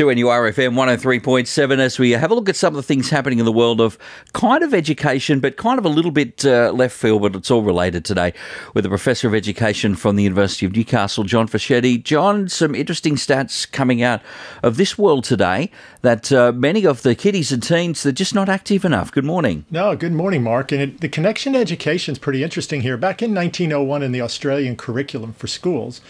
to RFM 103.7 as we have a look at some of the things happening in the world of kind of education, but kind of a little bit uh, left field, but it's all related today with a professor of education from the University of Newcastle, John Fischetti. John, some interesting stats coming out of this world today that uh, many of the kiddies and teens, they're just not active enough. Good morning. No, good morning, Mark. And it, the connection to education is pretty interesting here. Back in 1901 in the Australian curriculum for schools,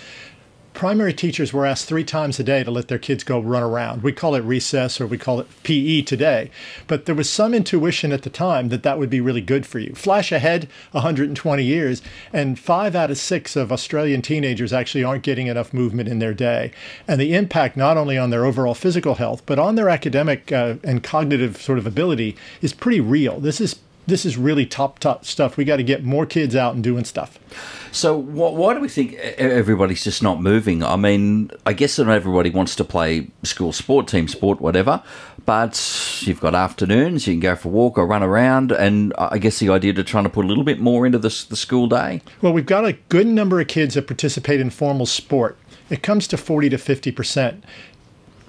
primary teachers were asked three times a day to let their kids go run around. We call it recess or we call it PE today. But there was some intuition at the time that that would be really good for you. Flash ahead 120 years, and five out of six of Australian teenagers actually aren't getting enough movement in their day. And the impact not only on their overall physical health, but on their academic uh, and cognitive sort of ability is pretty real. This is this is really top top stuff. We got to get more kids out and doing stuff. So wh- why do we think everybody's just not moving? I mean, I guess not everybody wants to play school sport, team sport, whatever. But you've got afternoons, you can go for a walk or run around, and I guess the idea to trying to put a little bit more into the school day. Well, we've got a good number of kids that participate in formal sport. It comes to 40 to 50 percent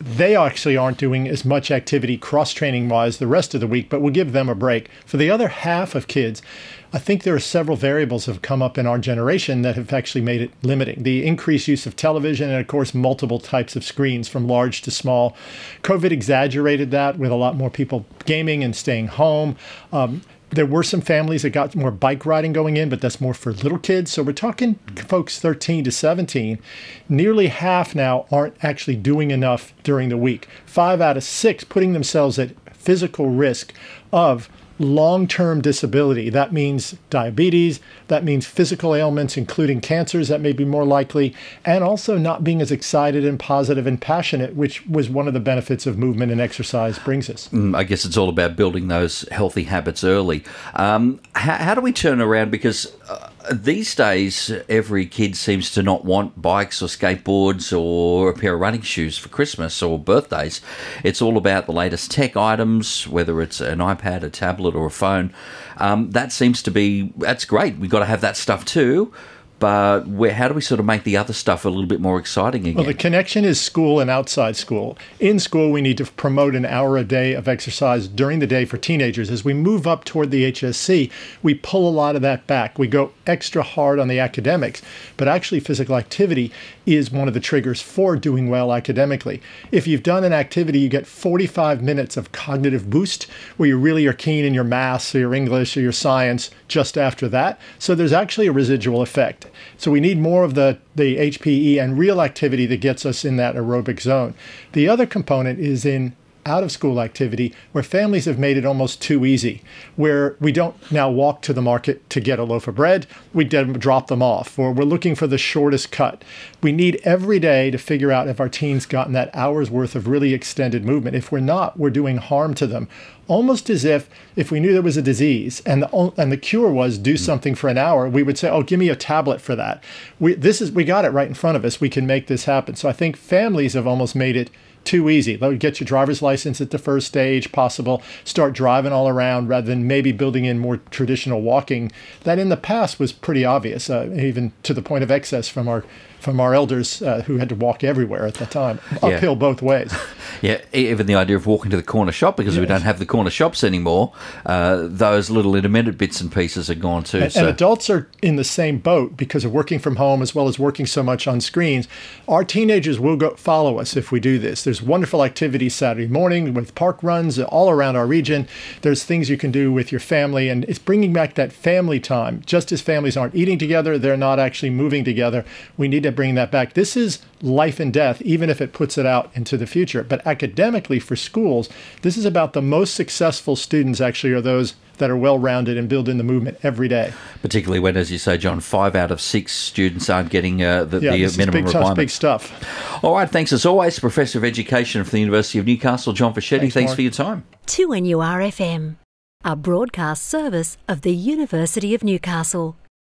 they actually aren't doing as much activity cross training wise the rest of the week, but we'll give them a break. For the other half of kids, I think there are several variables that have come up in our generation that have actually made it limiting. The increased use of television and, of course, multiple types of screens from large to small. COVID exaggerated that with a lot more people gaming and staying home. Um, there were some families that got more bike riding going in, but that's more for little kids. So we're talking folks 13 to 17. Nearly half now aren't actually doing enough during the week. Five out of six putting themselves at physical risk of long-term disability. That means diabetes, that means physical ailments, including cancers that may be more likely, and also not being as excited and positive and passionate, which was one of the benefits of movement and exercise brings us. Mm, I guess it's all about building those healthy habits early. Um, how, how, do we turn around? Because uh, these days, every kid seems to not want bikes or skateboards or a pair of running shoes for Christmas or birthdays. It's all about the latest tech items, whether it's an iPad, a tablet, or a phone. Um, that seems to be that's great. We've got to have that stuff too but where, how do we sort of make the other stuff a little bit more exciting again? Well, the connection is school and outside school. In school, we need to promote an hour a day of exercise during the day for teenagers. As we move up toward the HSC, we pull a lot of that back. We go extra hard on the academics, but actually, physical activity is one of the triggers for doing well academically. If you've done an activity, you get 45 minutes of cognitive boost where you really are keen in your math or your English or your science just after that. So there's actually a residual effect. So we need more of the, the HPE and real activity that gets us in that aerobic zone. The other component is in out of school activity where families have made it almost too easy, where we don't now walk to the market to get a loaf of bread, we drop them off, or we're looking for the shortest cut. We need every day to figure out if our teens gotten that hour's worth of really extended movement. If we're not, we're doing harm to them. Almost as if if we knew there was a disease and the and the cure was do something for an hour, we would say, "Oh, give me a tablet for that." We this is we got it right in front of us. We can make this happen. So I think families have almost made it too easy. Let get your driver's license at the first stage possible, start driving all around rather than maybe building in more traditional walking that in the past was pretty obvious, uh, even to the point of excess from our from our elders uh, who had to walk everywhere at the time, uphill yeah. both ways. yeah, even the idea of walking to the corner shop because yes. we don't have the corner shops anymore. Uh, those little intermittent bits and pieces are gone too. And, so. and adults are in the same boat because of working from home as well as working so much on screens. Our teenagers will go follow us if we do this. There's wonderful activity Saturday morning with park runs all around our region. There's things you can do with your family, and it's bringing back that family time. Just as families aren't eating together, they're not actually moving together. We need to bring that back. This is life and death, even if it puts it out into the future. But academically, for schools, this is about the most successful students actually are those that are well rounded and build in the movement every day. Particularly when, as you say, John, five out of six students aren't getting uh, the, yeah, the this minimum is big requirement. Tough, big stuff. All right, thanks as always, Professor of Education from the University of Newcastle, John Fischetti. Thanks, thanks for your time. To nurfm a broadcast service of the University of Newcastle.